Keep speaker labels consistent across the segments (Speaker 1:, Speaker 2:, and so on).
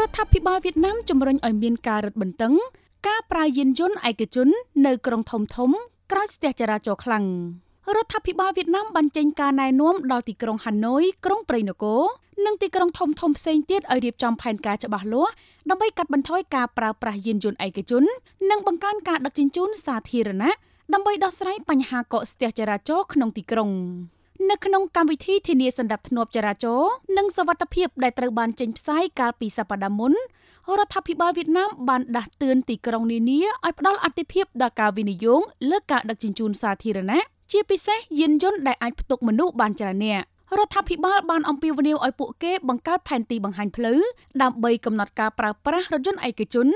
Speaker 1: រដ្ឋាភិបាលវៀតណាមជំរុញឲ្យមានការរឹតបន្តឹង ការប្រើយានយន្តឯកជននៅក្រុងធំធំក្រោយស្ទះចរាចរណ៍ខ្លាំងរដ្ឋាភិបាលវៀតណាមបានចេញការណែនាំដល់ទីក្រុងហាណូយក្រុងព្រៃនគរនិងទីក្រុងធំធំផ្សេងទៀតឲ្យរៀបចំផែនការច្បាស់លាស់ដើម្បីកាត់បន្ថយការប្រើប្រាស់យានយន្តឯកជន និងបង្កើនការដឹកជញ្ជូនសាធារណៈដើម្បីដោះស្រាយបញ្ហាកកស្ទះចរាចរណ៍ក្នុងទីក្រុងនៅក្នុងកម្មវិធីធានាសន្តិភាពចរាចរណ៍និងសវត្ថភាពដែលត្រូវបានចេញផ្សាយកាលពីសប្តាហ៍មុនរដ្ឋាភិបាលវៀតណាមបានដាស់តឿនទីក្រុងនានាឲ្យផ្ដល់អាទិភាពដល់ការវិនិយោគលើការដឹកជញ្ជូនសាធារណៈជាពិសេសយានយន្តដែលអាចផ្ទុកមនុស្សបានច្រើននាក់រដ្ឋាភិបាលបានអំពាវនាវឲ្យពួកគេបង្កើតផែនទីបង្ហាញផ្លូវដើម្បីកំណត់ការប្រើប្រាស់រថយន្តឯកជន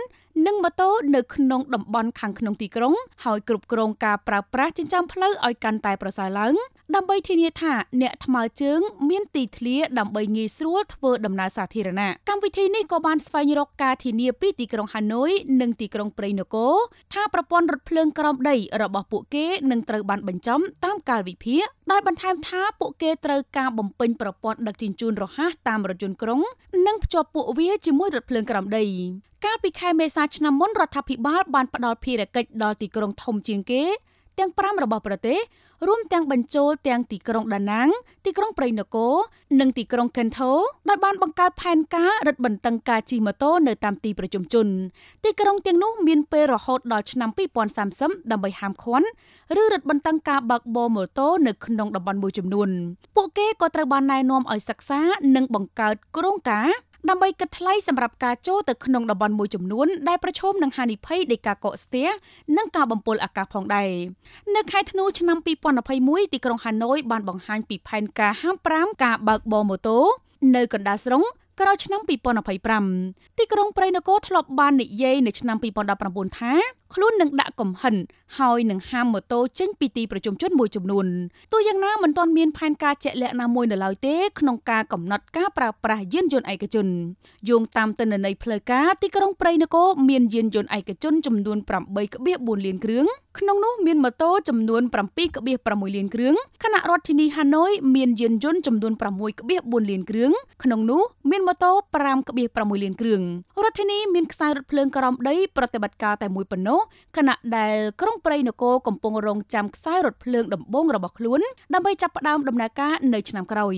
Speaker 1: និងម៉ូតូនៅក្នុងតំបន់ខាងក្នុងទីក្រុងហើយគ្រប់គ្រងការប្រើប្រាស់ចិញ្ចើមផ្លូវឲ្យកាន់តែប្រសើរឡើងដើម្បីធានាថាអ្នកថ្មើរជើងមានទីធ្លាដើម្បីងាយស្រួលធ្វើដំណើរសាធារណៈកម្មវិធីនេះក៏បានស្វែងរកការធានាពីទីក្រុងហាណូយនិងទីក្រុងព្រៃនគរថាប្រព័ន្ធរថភ្លើងក្រោមដីរបស់ពួកគេនឹងត្រូវបានបញ្ចំតាមកាលវិភាគដោយបន្ថែមថាពួកគេត្រូវការការបំពេញប្រព័ន្ធដឹកជញ្ជូនរហ័សតាមរថយន្តក្រុង និងភ្ជាប់ពួកវាជាមួយរថភ្លើងក្រោមដី កាលពីខែមេសាឆ្នាំមុនរដ្ឋាភិបាលបានផ្តល់ភារកិច្ចដល់ទីក្រុងធំជាងគេទាំង5របស់ប្រទេសរួមទាំងបញ្ចូលទាំងទីក្រុងដាណាំងទីក្រុងព្រៃនគរនិងទីក្រុងកេនថូដោយបានបង្កើតផែនការរឹតបន្តឹងការជិះម៉ូតូនៅតាមទីប្រជុំជនទីក្រុងទាំងនោះមានពេលរហូតដល់ឆ្នាំ2030ដើម្បីហាមឃាត់ឬរឹតបន្តឹងការបើកបរម៉ូតូនៅក្នុងតំបន់មួយចំនួនពួកគេក៏ត្រូវបានណែនាំឲ្យសិក្សានិងបង្កើតគ្រោងការដើម្បីគិតថ្លៃសម្រាប់ការចូលទៅក្នុងតំបន់មួយចំនួនដែលប្រឈមនឹងហានិភ័យនៃការកកស្ទះនិងការបំពុលអាកាសផងដែរនៅខែធ្នូឆ្នាំ2021ទីក្រុងហាណូយបានបង្ហាញពីផែនការហាមប្រាមការបើកបរម៉ូតូនៅកណ្ដាលស្រុងក្រោយឆ្នាំ2025ទីក្រុងព្រៃនគរធ្លាប់បាននិយាយនៅឆ្នាំ2019ថាខ្លួននឹងដាក់កំហិនហើយនឹងហាមម៉ូតូចេញពីទីប្រជុំជនមួយចំនួនទោះយ៉ាងណាមិនទាន់មាន ផែនការជាក់លាក់ណាមួយនៅឡើយទេ ក្នុងការកំណត់ការប្រើប្រាស់យានយន្តឯកជនយោងតាមទិន្នន័យផ្លូវការទីក្រុងព្រៃនគរមានយានយន្តឯកជន ចំនួន8.4លានគ្រឿងក្នុងនោះមានម៉ូតូចំនួន7.6លានគ្រឿងខណៈរដ្ឋធានីហាណូយមានយានយន្តចំនួន6.4លានគ្រឿងក្នុងនោះមានម៉ូតូ5.6លានគ្រឿងរដ្ឋធានីមានខ្សែរថភ្លើងក្រោមដីប្រតិបត្តិការតែមួយប៉ុណ្ណោះខណៈដែលក្រុងព្រៃនគរកំពុងរងចាំខ្សែរថភ្លើង ដំបងរបស់ខ្លួនដើម្បីចាប់ផ្ដើមដំណើរការនៅឆ្នាំក្រោយ